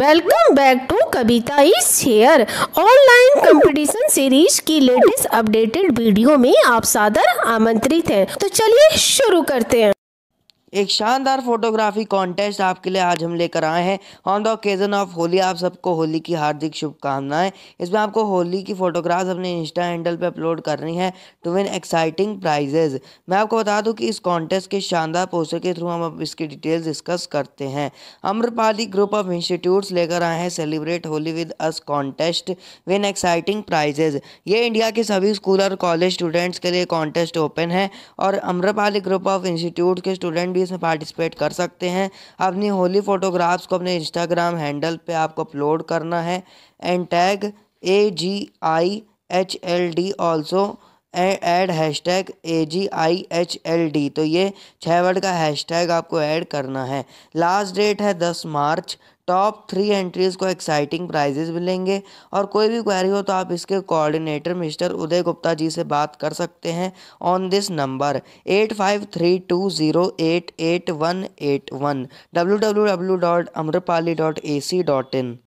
welcome back to Kavita is share online competition series की latest updated video में आप सादर आमंत्रित हैं तो चलिए शुरू करते हैं एक शानदार फोटोग्राफी कॉन्टेस्ट आपके लिए आज हम लेकर आए हैं on the occasion of Holi आप सबको होली की हार्दिक शुभकामनाएं इसमें आपको होली की फोटोग्राफ्स अपने इंस्टा हैंडल पे अपलोड करनी है टू विन एक्साइटिंग प्राइजेज मैं आपको बता दूं कि इस कॉन्टेस्ट के शानदार पोस्टर के थ्रू हम अब इसकी डिटेल्स डिस्कस करते हैं अम्रपाली ग्रुप ऑफ इंस्टीट्यूट लेकर आए हैं celebrate Holi with us contest win exciting prizes ये इंडिया के सभी स्कूल और कॉलेज स्टूडेंट्स के लिए कॉन्टेस्ट ओपन है और अम्रपाली ग्रुप ऑफ इंस्टीट्यूट के स्टूडेंट भी भी इसमें पार्टिसिपेट कर सकते हैं अपनी होली फ़ोटोग्राफ्स को अपने इंस्टाग्राम हैंडल पे आपको अपलोड करना है and tag A G I H L D also add hashtag A G I H L D तो ये छः वर्ड का हैश टैग आपको ऐड करना है लास्ट डेट है दस मार्च टॉप थ्री एंट्रीज़ को एक्साइटिंग प्राइजेज मिलेंगे और कोई भी क्वेरी हो तो आप इसके कोऑर्डिनेटर मिस्टर उदय गुप्ता जी से बात कर सकते हैं on this number eight five three two zero eight eight one eight one W W W dot Amrapali dot A C dot in